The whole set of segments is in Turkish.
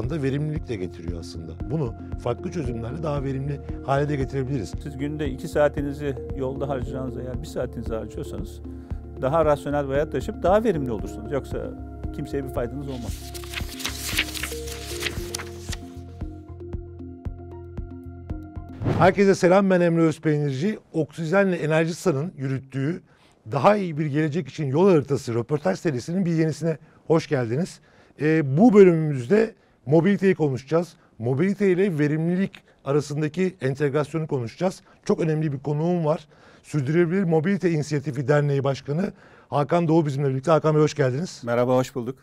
taraftan da verimlilik de getiriyor aslında. Bunu farklı çözümlerle daha verimli hale de getirebiliriz. Siz günde iki saatinizi yolda harcayacağınız eğer bir saatinizi harcıyorsanız daha rasyonel bir hayat yaşayıp daha verimli olursunuz. Yoksa kimseye bir faydanız olmaz. Herkese selam ben Emre Özpeynirci. Oksijenle sanın yürüttüğü daha iyi bir gelecek için yol haritası röportaj serisinin bir yenisine hoş geldiniz. E, bu bölümümüzde Mobiliteyi konuşacağız. Mobilite ile verimlilik arasındaki entegrasyonu konuşacağız. Çok önemli bir konuğum var. Sürdürülebilir Mobilite İnisiyatifi Derneği Başkanı Hakan Doğu bizimle birlikte. Hakan Bey hoş geldiniz. Merhaba, hoş bulduk.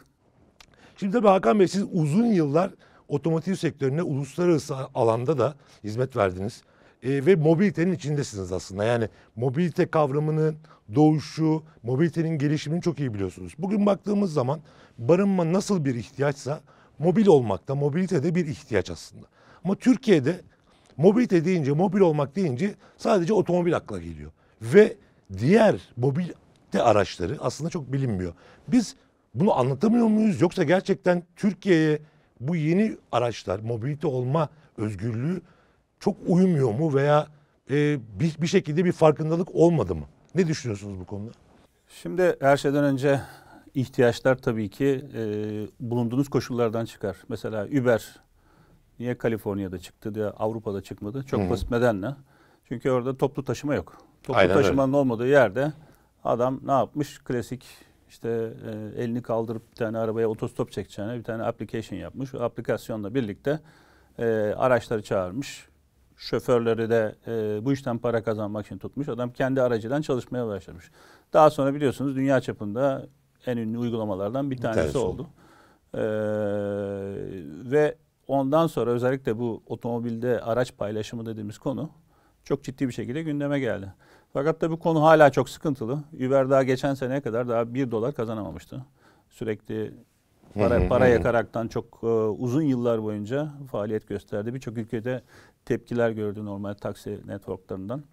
Şimdi tabii Hakan Bey siz uzun yıllar otomotiv sektörüne uluslararası alanda da hizmet verdiniz. E, ve mobilitenin içindesiniz aslında. Yani mobilite kavramının doğuşu, mobilitenin gelişimini çok iyi biliyorsunuz. Bugün baktığımız zaman barınma nasıl bir ihtiyaçsa mobil olmakta mobilitede bir ihtiyaç aslında. Ama Türkiye'de mobilite deyince, mobil olmak deyince sadece otomobil akla geliyor. Ve diğer mobilite araçları aslında çok bilinmiyor. Biz bunu anlatamıyor muyuz yoksa gerçekten Türkiye'ye bu yeni araçlar, mobilite olma özgürlüğü çok uyumuyor mu veya e, bir, bir şekilde bir farkındalık olmadı mı? Ne düşünüyorsunuz bu konuda? Şimdi her şeyden önce ihtiyaçlar tabii ki e, bulunduğunuz koşullardan çıkar. Mesela Uber niye Kaliforniya'da çıktı diye Avrupa'da çıkmadı? Çok hı basit nedenle. Çünkü orada toplu taşıma yok. Toplu Aynen taşımanın öyle. olmadığı yerde adam ne yapmış? Klasik işte e, elini kaldırıp bir tane arabaya otostop çekeceğine bir tane application yapmış. O aplikasyonla birlikte e, araçları çağırmış. Şoförleri de e, bu işten para kazanmak için tutmuş. Adam kendi aracından çalışmaya başlamış. Daha sonra biliyorsunuz dünya çapında en ünlü uygulamalardan bir tanesi, bir tanesi oldu. oldu. Ee, ve ondan sonra özellikle bu otomobilde araç paylaşımı dediğimiz konu çok ciddi bir şekilde gündeme geldi. Fakat da bu konu hala çok sıkıntılı. Uber daha geçen seneye kadar daha bir dolar kazanamamıştı. Sürekli para, para yakaraktan çok e, uzun yıllar boyunca faaliyet gösterdi. Birçok ülkede tepkiler gördü normal taksi networklarından.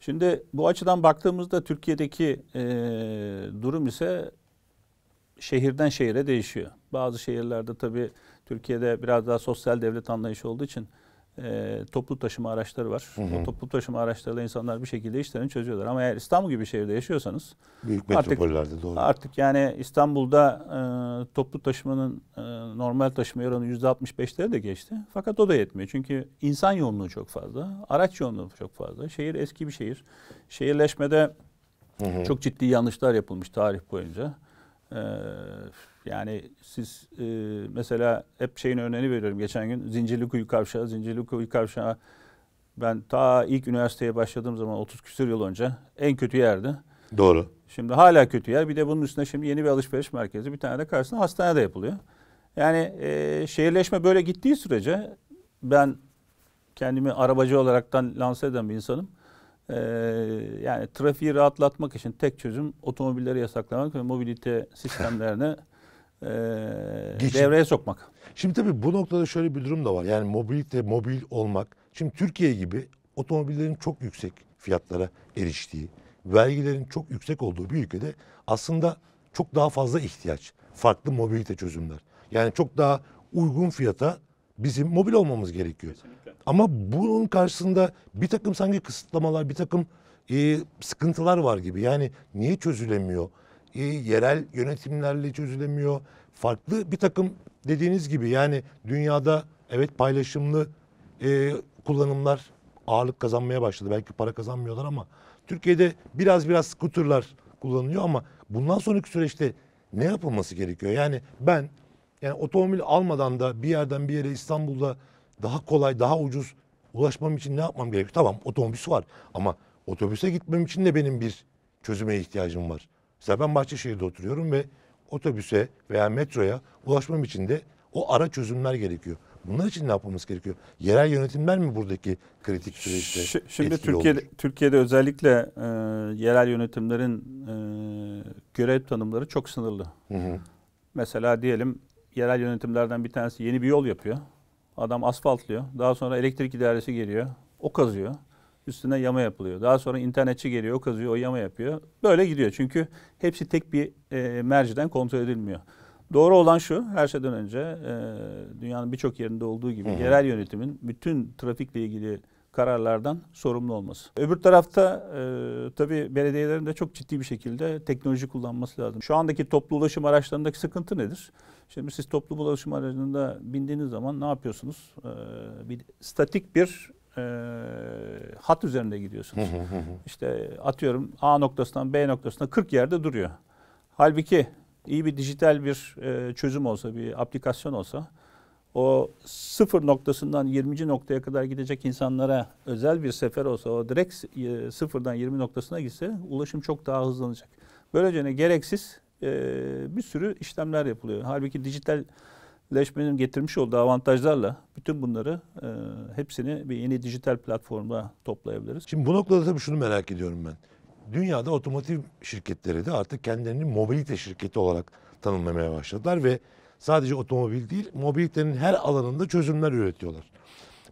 Şimdi bu açıdan baktığımızda Türkiye'deki e, durum ise şehirden şehire değişiyor. Bazı şehirlerde tabii Türkiye'de biraz daha sosyal devlet anlayışı olduğu için e, toplu taşıma araçları var. Hı hı. O toplu taşıma araçlarıyla insanlar bir şekilde işlerini çözüyorlar. Ama eğer İstanbul gibi bir şehirde yaşıyorsanız büyük metropollerde artık, doğru. Artık yani İstanbul'da e, toplu taşımanın e, normal taşıma oranı %65'lere de geçti. Fakat o da yetmiyor. Çünkü insan yoğunluğu çok fazla, araç yoğunluğu çok fazla. Şehir eski bir şehir. Şehirleşmede hı hı. çok ciddi yanlışlar yapılmış tarih boyunca. Ee, yani siz e, mesela hep şeyin örneğini veriyorum geçen gün Zincirlikuyu Kavşağı. Zincirlikuyu Kavşağı ben ta ilk üniversiteye başladığım zaman 30 küsur yıl önce en kötü yerdi. Doğru. Şimdi hala kötü yer. Bir de bunun üstüne şimdi yeni bir alışveriş merkezi bir tane de karşısında hastane de yapılıyor. Yani e, şehirleşme böyle gittiği sürece ben kendimi arabacı olaraktan lanse eden bir insanım. Ee, yani trafiği rahatlatmak için tek çözüm otomobilleri yasaklamak ve mobilite sistemlerine e, devreye sokmak. Şimdi tabii bu noktada şöyle bir durum da var. Yani mobilite mobil olmak. Şimdi Türkiye gibi otomobillerin çok yüksek fiyatlara eriştiği, vergilerin çok yüksek olduğu bir ülkede aslında çok daha fazla ihtiyaç. Farklı mobilite çözümler. Yani çok daha uygun fiyata Bizim mobil olmamız gerekiyor. Kesinlikle. Ama bunun karşısında bir takım sanki kısıtlamalar, bir takım e, sıkıntılar var gibi. Yani niye çözülemiyor? E, yerel yönetimlerle çözülemiyor. Farklı bir takım dediğiniz gibi yani dünyada evet paylaşımlı e, kullanımlar ağırlık kazanmaya başladı. Belki para kazanmıyorlar ama Türkiye'de biraz biraz skuterlar kullanılıyor ama bundan sonraki süreçte ne yapılması gerekiyor? Yani ben yani otomobil almadan da bir yerden bir yere İstanbul'da daha kolay, daha ucuz ulaşmam için ne yapmam gerekiyor? Tamam otobüs var ama otobüse gitmem için de benim bir çözüme ihtiyacım var. Mesela ben Bahçeşehir'de oturuyorum ve otobüse veya metroya ulaşmam için de o ara çözümler gerekiyor. Bunlar için ne yapmamız gerekiyor? Yerel yönetimler mi buradaki kritik süreçte? Ş- şimdi Türkiye'de olur? Türkiye'de özellikle e, yerel yönetimlerin e, görev tanımları çok sınırlı. Hı hı. Mesela diyelim yerel yönetimlerden bir tanesi yeni bir yol yapıyor. Adam asfaltlıyor. Daha sonra elektrik idaresi geliyor. O kazıyor. Üstüne yama yapılıyor. Daha sonra internetçi geliyor. O kazıyor. O yama yapıyor. Böyle gidiyor. Çünkü hepsi tek bir e, merciden kontrol edilmiyor. Doğru olan şu, her şeyden önce e, dünyanın birçok yerinde olduğu gibi Hı-hı. yerel yönetimin bütün trafikle ilgili kararlardan sorumlu olması. Öbür tarafta e, tabii belediyelerin de çok ciddi bir şekilde teknoloji kullanması lazım. Şu andaki toplu ulaşım araçlarındaki sıkıntı nedir? Şimdi siz toplu ulaşım aracında bindiğiniz zaman ne yapıyorsunuz? E, bir statik bir e, hat üzerinde gidiyorsunuz. İşte atıyorum A noktasından B noktasına 40 yerde duruyor. Halbuki iyi bir dijital bir e, çözüm olsa, bir aplikasyon olsa o sıfır noktasından 20. noktaya kadar gidecek insanlara özel bir sefer olsa o direkt e, sıfırdan 20 noktasına gitse ulaşım çok daha hızlanacak. Böylece ne gereksiz e, bir sürü işlemler yapılıyor. Halbuki dijitalleşmenin getirmiş olduğu avantajlarla bütün bunları e, hepsini bir yeni dijital platformda toplayabiliriz. Şimdi bu noktada tabii şunu merak ediyorum ben. Dünyada otomotiv şirketleri de artık kendilerini mobilite şirketi olarak tanımlamaya başladılar ve Sadece otomobil değil, mobilitenin her alanında çözümler üretiyorlar.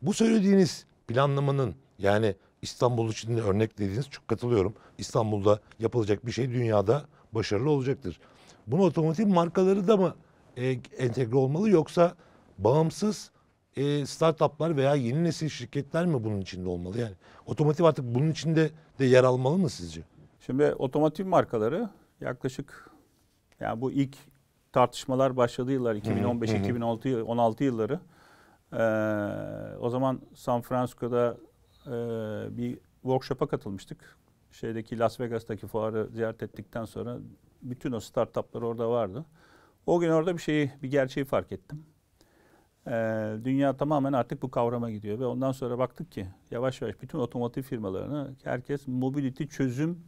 Bu söylediğiniz planlamanın yani İstanbul için de örnek dediğiniz çok katılıyorum. İstanbul'da yapılacak bir şey dünyada başarılı olacaktır. Bunu otomotiv markaları da mı e, entegre olmalı yoksa bağımsız e, startuplar veya yeni nesil şirketler mi bunun içinde olmalı? Yani otomotiv artık bunun içinde de yer almalı mı sizce? Şimdi otomotiv markaları yaklaşık yani bu ilk tartışmalar başladı yıllar 2015-2016 16 yılları. Ee, o zaman San Francisco'da e, bir workshop'a katılmıştık. Şeydeki Las Vegas'taki fuarı ziyaret ettikten sonra bütün o startuplar orada vardı. O gün orada bir şeyi, bir gerçeği fark ettim. Ee, dünya tamamen artık bu kavrama gidiyor ve ondan sonra baktık ki yavaş yavaş bütün otomotiv firmalarını herkes mobility çözüm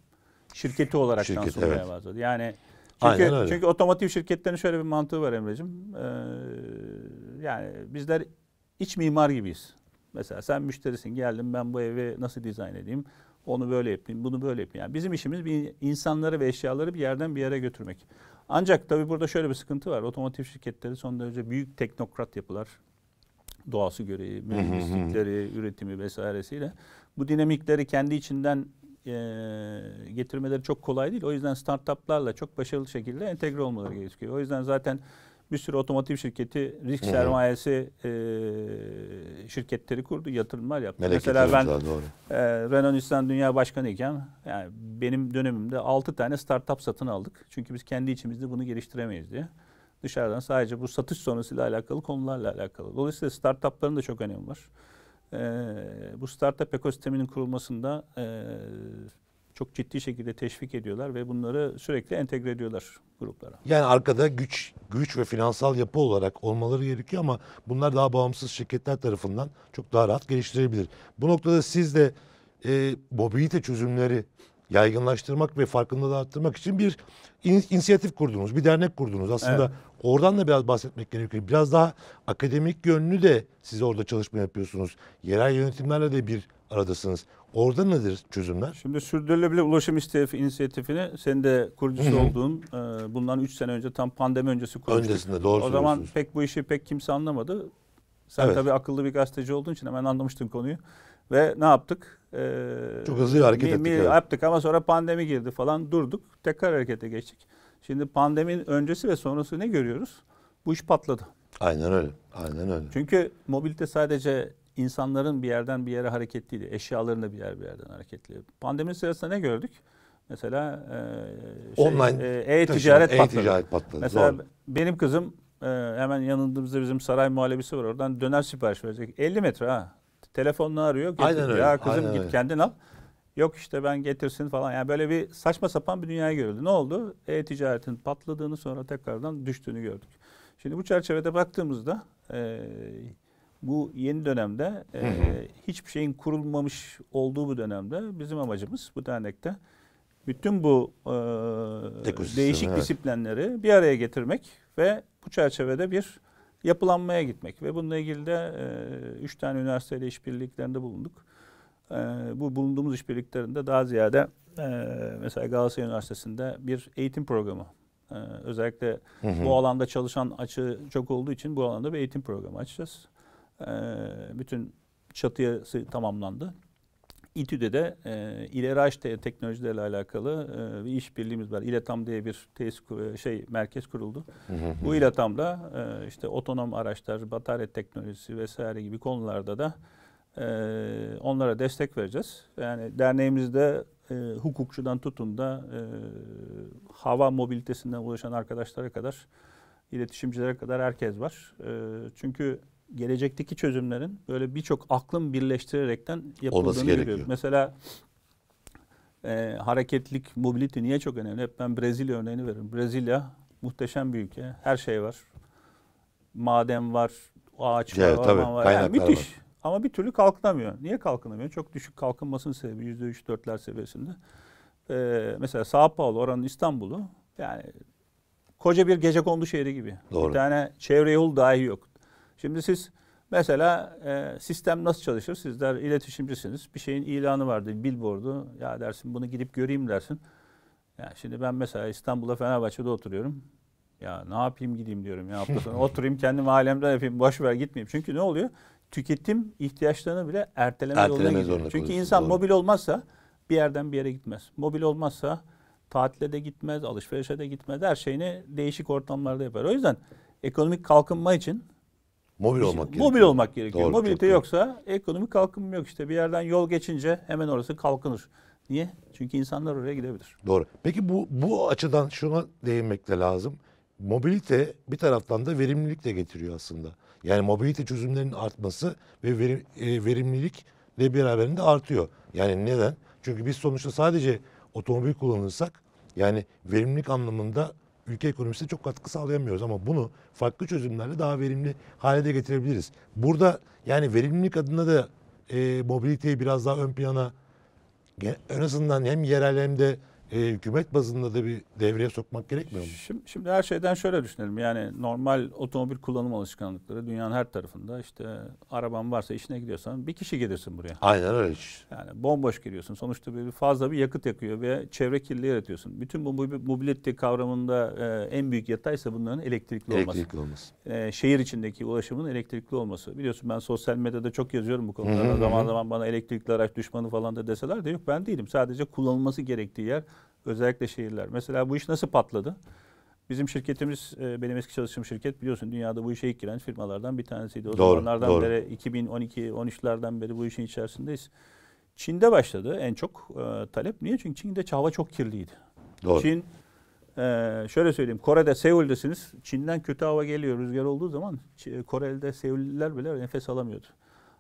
şirketi olarak Şirket, evet. başladı. Yani çünkü, Aynen öyle. çünkü otomotiv şirketlerinin şöyle bir mantığı var Emre'cim. Ee, yani bizler iç mimar gibiyiz. Mesela sen müşterisin geldim ben bu evi nasıl dizayn edeyim? Onu böyle yapayım, bunu böyle yapayım. Yani bizim işimiz bir insanları ve eşyaları bir yerden bir yere götürmek. Ancak tabii burada şöyle bir sıkıntı var. Otomotiv şirketleri son derece büyük teknokrat yapılar. Doğası göreği, mühendislikleri, üretimi vesairesiyle. Bu dinamikleri kendi içinden e, getirmeleri çok kolay değil. O yüzden startuplarla çok başarılı şekilde entegre olmaları gerekiyor. O yüzden zaten bir sürü otomotiv şirketi risk Hı-hı. sermayesi e, şirketleri kurdu, yatırımlar yaptı. Melek Mesela ben e, Renault Nissan Dünya Başkanı iken yani benim dönemimde 6 tane startup satın aldık. Çünkü biz kendi içimizde bunu geliştiremeyiz diye. Dışarıdan sadece bu satış sonrasıyla alakalı konularla alakalı. Dolayısıyla startupların da çok önemi var. Ee, bu startup ekosisteminin kurulmasında e, çok ciddi şekilde teşvik ediyorlar ve bunları sürekli entegre ediyorlar gruplara. Yani arkada güç güç ve finansal yapı olarak olmaları gerekiyor ama bunlar daha bağımsız şirketler tarafından çok daha rahat geliştirebilir. Bu noktada siz de e, mobilite çözümleri yaygınlaştırmak ve farkındalığı arttırmak için bir in, inisiyatif kurdunuz, bir dernek kurdunuz. Aslında evet. oradan da biraz bahsetmek gerekiyor. Biraz daha akademik yönlü de siz orada çalışma yapıyorsunuz. Yerel yönetimlerle de bir aradasınız. Orada nedir çözümler? Şimdi Sürdürülebilir Ulaşım İnisiyatifi'ni senin de kurucusu olduğun e, bundan 3 sene önce tam pandemi öncesi kurmuştuk. Öncesinde doğru O zaman pek bu işi pek kimse anlamadı. Sen evet. tabii akıllı bir gazeteci olduğun için hemen anlamıştın konuyu. Ve ne yaptık? Ee, Çok hızlı hareket mi, ettik. Mi, Yaptık ama sonra pandemi girdi falan durduk. Tekrar harekete geçtik. Şimdi pandeminin öncesi ve sonrası ne görüyoruz? Bu iş patladı. Aynen öyle. Aynen öyle. Çünkü mobilite sadece insanların bir yerden bir yere hareketliydi. Eşyaların da bir yer bir yerden hareketli. Pandemi sırasında ne gördük? Mesela e, şey, online e, e-ticaret e patladı. E-ticaret patladı. Mesela Doğru. benim kızım e, hemen yanımızda bizim saray muhallebisi var. Oradan döner sipariş verecek. 50 metre ha Telefonla arıyor. Getir. Aynen öyle. Ya kızım Aynen git öyle. kendin al. Yok işte ben getirsin falan. Yani böyle bir saçma sapan bir dünyaya görüldü. Ne oldu? E-ticaretin patladığını sonra tekrardan düştüğünü gördük. Şimdi bu çerçevede baktığımızda e, bu yeni dönemde e, hiçbir şeyin kurulmamış olduğu bu dönemde bizim amacımız bu dernekte bütün bu e, değişik evet. disiplinleri bir araya getirmek ve bu çerçevede bir yapılanmaya gitmek ve bununla ilgili de e, üç tane üniversiteyle işbirliklerinde bulunduk. E, bu bulunduğumuz işbirliklerinde daha ziyade e, mesela Galatasaray Üniversitesi'nde bir eğitim programı ee, özellikle hı hı. bu alanda çalışan açı çok olduğu için bu alanda bir eğitim programı açacağız. Ee, bütün çatıya tamamlandı. İTÜ'de de e, İLERAŞ teknolojilerle alakalı e, bir işbirliğimiz var. İletam diye bir tesis e, şey merkez kuruldu. Bu İletam'la e, işte otonom araçlar, batarya teknolojisi vesaire gibi konularda da e, onlara destek vereceğiz. Yani derneğimizde e, hukukçudan tutun da e, hava mobilitesinden ulaşan arkadaşlara kadar, iletişimcilere kadar herkes var. E, çünkü gelecekteki çözümlerin böyle birçok aklın birleştirerekten yapıldığını görüyoruz. Mesela e, hareketlik, mobility niye çok önemli? Hep ben Brezilya örneğini veririm. Brezilya muhteşem bir ülke. Her şey var. Maden var, ağaçlar evet, var, tabii, var. Yani müthiş. Var. Ama bir türlü kalkınamıyor. Niye kalkınamıyor? Çok düşük kalkınmasının sebebi yüzde üç dörtler seviyesinde. Ee, mesela Sao Paulo oranın İstanbul'u yani koca bir gece kondu şehri gibi. Doğru. Bir tane çevre yol dahi yok. Şimdi siz mesela e, sistem nasıl çalışır? Sizler iletişimcisiniz. Bir şeyin ilanı vardır, billboardu. Ya dersin bunu gidip göreyim dersin. Yani şimdi ben mesela İstanbul'da Fenerbahçe'de oturuyorum. Ya ne yapayım gideyim diyorum ya hafta sonu. Oturayım kendim alemden yapayım. Boş ver gitmeyeyim. Çünkü ne oluyor? Tüketim ihtiyaçlarını bile erteleme, erteleme yoluna gidiyor. Çünkü kalıyorsun. insan Doğru. mobil olmazsa bir yerden bir yere gitmez. Mobil olmazsa tatile de gitmez, alışverişe de gitmez. Her şeyini değişik ortamlarda yapar. O yüzden ekonomik kalkınma için Mobil olmak gerekiyor. Mobil olmak gerekiyor. Doğru, Mobilite yoksa doğru. ekonomik kalkınma yok işte. Bir yerden yol geçince hemen orası kalkınır. Niye? Çünkü insanlar oraya gidebilir. Doğru. Peki bu bu açıdan şuna değinmek de lazım. Mobilite bir taraftan da verimlilik de getiriyor aslında. Yani mobilite çözümlerinin artması ve verim, e, verimlilik de beraberinde artıyor. Yani neden? Çünkü biz sonuçta sadece otomobil kullanırsak yani verimlilik anlamında ülke ekonomisine çok katkı sağlayamıyoruz ama bunu farklı çözümlerle daha verimli hale de getirebiliriz. Burada yani verimlilik adına da e, mobiliteyi biraz daha ön plana en azından hem yerel hem de e, hükümet bazında da bir devreye sokmak gerekmiyor mu? Şimdi, şimdi her şeyden şöyle düşünelim. Yani normal otomobil kullanım alışkanlıkları dünyanın her tarafında. işte araban varsa işine gidiyorsan bir kişi gelirsin buraya. Aynen öyle. Yani bomboş giriyorsun. Sonuçta bir fazla bir yakıt yakıyor ve çevre kirliliği yaratıyorsun. Bütün bu mobility kavramında e, en büyük yataysa bunların elektrikli olması. Elektrikli olması. E, şehir içindeki ulaşımın elektrikli olması. Biliyorsun ben sosyal medyada çok yazıyorum bu konuda. Zaman zaman bana elektrikli araç düşmanı falan da deseler de yok ben değilim. Sadece kullanılması gerektiği yer Özellikle şehirler. Mesela bu iş nasıl patladı? Bizim şirketimiz, e, benim eski çalıştığım şirket biliyorsun dünyada bu işe ilk giren firmalardan bir tanesiydi. O doğru, zamanlardan doğru. beri 2012-13'lerden beri bu işin içerisindeyiz. Çin'de başladı en çok e, talep. Niye? Çünkü Çin'de hava çok kirliydi. Doğru. Çin, e, şöyle söyleyeyim, Kore'de, Seul'desiniz. Çin'den kötü hava geliyor rüzgar olduğu zaman Koreli'de Seul'liler bile nefes alamıyordu.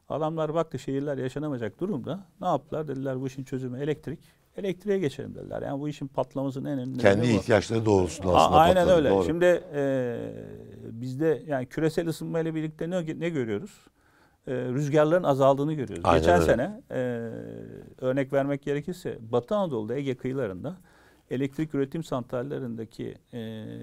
Adamlar baktı şehirler yaşanamayacak durumda. Ne yaptılar? Dediler bu işin çözümü elektrik elektriğe geçelim dediler. Yani bu işin patlamasının en önemli Kendi ihtiyaçları doğrultusunda aslında Aynen patladı. öyle. Doğru. Şimdi e, bizde yani küresel ısınma ile birlikte ne, ne görüyoruz? E, rüzgarların azaldığını görüyoruz. Aynen Geçen öyle. sene e, örnek vermek gerekirse Batı Anadolu'da Ege kıyılarında elektrik üretim santrallerindeki e,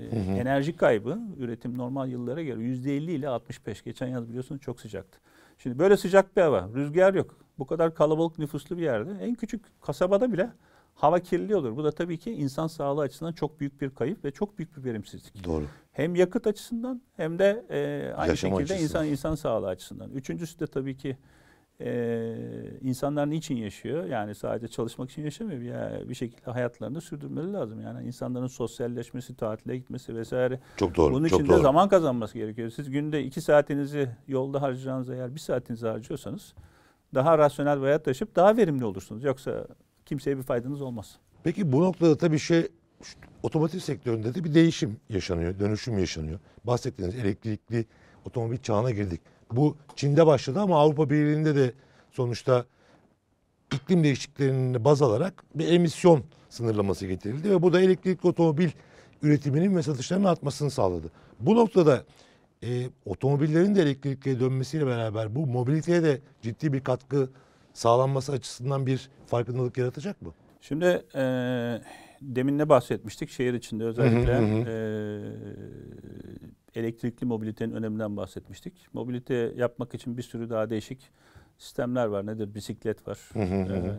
hı hı. enerji kaybı üretim normal yıllara göre %50 ile 65. Geçen yaz biliyorsunuz çok sıcaktı. Şimdi böyle sıcak bir hava, rüzgar yok bu kadar kalabalık nüfuslu bir yerde en küçük kasabada bile hava kirli olur. Bu da tabii ki insan sağlığı açısından çok büyük bir kayıp ve çok büyük bir verimsizlik. Doğru. Hem yakıt açısından hem de e, aynı Yaşam şekilde açısından. insan insan sağlığı açısından. Üçüncüsü de tabii ki e, insanlar niçin yaşıyor? Yani sadece çalışmak için yaşamıyor. Yani bir şekilde hayatlarını sürdürmeli lazım. Yani insanların sosyalleşmesi, tatile gitmesi vesaire. Çok doğru. Bunun için de zaman kazanması gerekiyor. Siz günde iki saatinizi yolda harcayacağınız eğer bir saatinizi harcıyorsanız daha rasyonel bir hayat yaşayıp daha verimli olursunuz. Yoksa kimseye bir faydanız olmaz. Peki bu noktada tabii şey otomotiv sektöründe de bir değişim yaşanıyor, dönüşüm yaşanıyor. Bahsettiğiniz elektrikli otomobil çağına girdik. Bu Çin'de başladı ama Avrupa Birliği'nde de sonuçta iklim değişikliklerini baz alarak bir emisyon sınırlaması getirildi ve bu da elektrikli otomobil üretiminin ve satışlarının artmasını sağladı. Bu noktada e, otomobillerin de elektrikliye dönmesiyle beraber bu mobiliteye de ciddi bir katkı sağlanması açısından bir farkındalık yaratacak mı? Şimdi e, demin ne bahsetmiştik? Şehir içinde özellikle E, elektrikli mobilitenin öneminden bahsetmiştik. Mobilite yapmak için bir sürü daha değişik sistemler var. Nedir? Bisiklet var. Hı ee,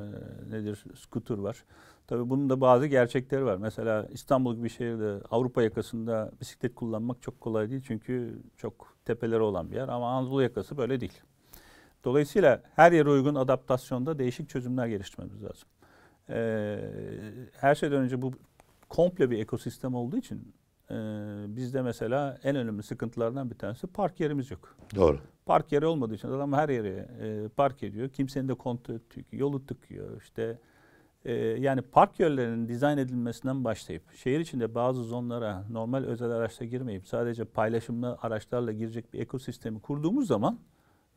nedir? Skuter var. Tabii bunun da bazı gerçekleri var. Mesela İstanbul gibi bir şehirde Avrupa yakasında bisiklet kullanmak çok kolay değil. Çünkü çok tepeleri olan bir yer. Ama Anadolu yakası böyle değil. Dolayısıyla her yere uygun adaptasyonda değişik çözümler geliştirmemiz lazım. Ee, her şeyden önce bu komple bir ekosistem olduğu için e, bizde mesela en önemli sıkıntılardan bir tanesi park yerimiz yok. Doğru. Park yeri olmadığı için adam her yere park ediyor. Kimsenin de kontrol ettiği yolu tıkıyor. İşte e, yani park yerlerinin dizayn edilmesinden başlayıp şehir içinde bazı zonlara normal özel araçla girmeyip sadece paylaşımlı araçlarla girecek bir ekosistemi kurduğumuz zaman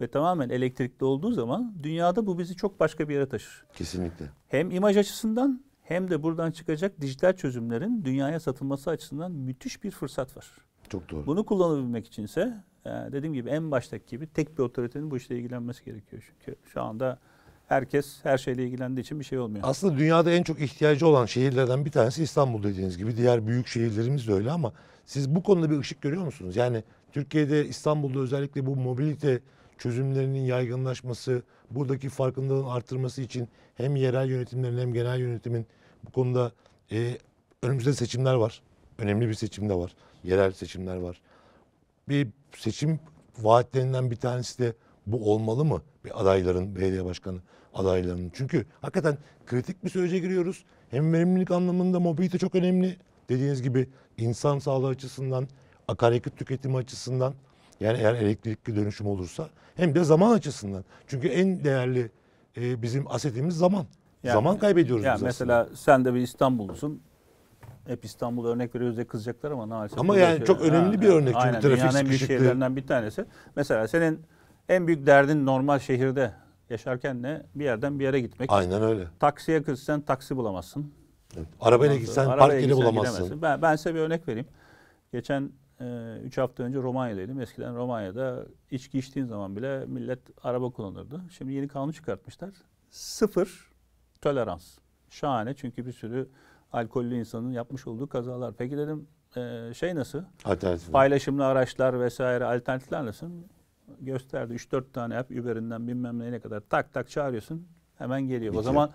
ve tamamen elektrikli olduğu zaman dünyada bu bizi çok başka bir yere taşır. Kesinlikle. Hem imaj açısından hem de buradan çıkacak dijital çözümlerin dünyaya satılması açısından müthiş bir fırsat var. Çok doğru. Bunu kullanabilmek içinse ee, dediğim gibi en baştaki gibi tek bir otoritenin bu işle ilgilenmesi gerekiyor. Çünkü şu anda herkes her şeyle ilgilendiği için bir şey olmuyor. Aslında dünyada en çok ihtiyacı olan şehirlerden bir tanesi İstanbul dediğiniz gibi. Diğer büyük şehirlerimiz de öyle ama siz bu konuda bir ışık görüyor musunuz? Yani Türkiye'de İstanbul'da özellikle bu mobilite çözümlerinin yaygınlaşması, buradaki farkındalığın artırması için hem yerel yönetimlerin hem genel yönetimin bu konuda e, önümüzde seçimler var. Önemli bir seçim de var. Yerel seçimler var bir seçim vaatlerinden bir tanesi de bu olmalı mı? Bir adayların, belediye başkanı adaylarının. Çünkü hakikaten kritik bir sürece giriyoruz. Hem verimlilik anlamında mobilite çok önemli. Dediğiniz gibi insan sağlığı açısından, akaryakıt tüketimi açısından yani eğer elektrikli dönüşüm olursa hem de zaman açısından. Çünkü en değerli e, bizim asetimiz zaman. Yani, zaman kaybediyoruz yani biz Mesela aslında. sen de bir İstanbullusun hep İstanbul örnek veriyoruz diye kızacaklar ama maalesef. Ama yani şeyler. çok önemli bir örnek çünkü aynen, trafik sıkışıklığı. büyük şehirlerinden bir tanesi. Mesela senin en büyük derdin normal şehirde yaşarken ne? Bir yerden bir yere gitmek. Aynen öyle. Taksiye kızsan taksi bulamazsın. Evet. Arabayla gitsen Arabaya park yeri bulamazsın. Ben, ben size bir örnek vereyim. Geçen 3 e, hafta önce Romanya'daydım. Eskiden Romanya'da içki içtiğin zaman bile millet araba kullanırdı. Şimdi yeni kanun çıkartmışlar. Sıfır tolerans. Şahane çünkü bir sürü alkollü insanın yapmış olduğu kazalar. Peki dedim e, şey nasıl? Paylaşımlı araçlar vesaire alternatifler nasıl? Gösterdi 3-4 tane app Uber'inden bilmem neyine kadar tak tak çağırıyorsun hemen geliyor. Bitiyor. O zaman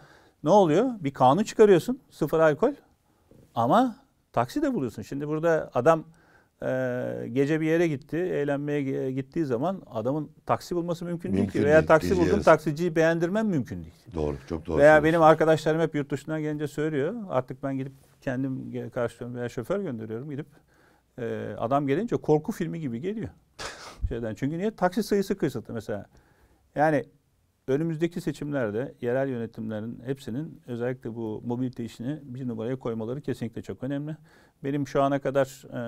ne oluyor? Bir kanun çıkarıyorsun sıfır alkol ama taksi de buluyorsun. Şimdi burada adam ee, gece bir yere gitti, eğlenmeye gittiği zaman adamın taksi bulması mümkün, mümkün değil ki. Veya değil, taksi buldum, taksiciyi beğendirmem mümkün değil. Doğru, çok doğru. Veya benim arkadaşlarım hep yurt dışından gelince söylüyor. Artık ben gidip kendim karşılıyorum veya şoför gönderiyorum gidip. E, adam gelince korku filmi gibi geliyor. Şeyden. Çünkü niye? Taksi sayısı kısıtlı mesela. Yani önümüzdeki seçimlerde yerel yönetimlerin hepsinin özellikle bu mobilite işini bir numaraya koymaları kesinlikle çok önemli. Benim şu ana kadar e,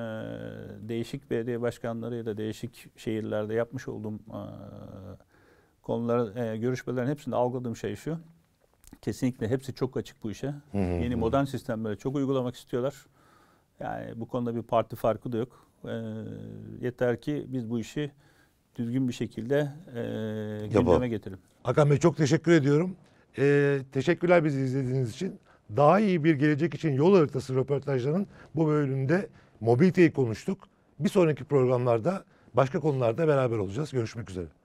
değişik belediye başkanları ya da değişik şehirlerde yapmış olduğum e, konulara e, görüşmelerin hepsinde algıladığım şey şu. Kesinlikle hepsi çok açık bu işe. Hı hı. Yeni modern sistemleri çok uygulamak istiyorlar. Yani bu konuda bir parti farkı da yok. E, yeter ki biz bu işi düzgün bir şekilde e, gündeme getirelim. Hakan Bey çok teşekkür ediyorum. Ee, teşekkürler bizi izlediğiniz için. Daha iyi bir gelecek için yol haritası röportajlarının bu bölümünde mobiliteyi konuştuk. Bir sonraki programlarda başka konularda beraber olacağız. Görüşmek üzere.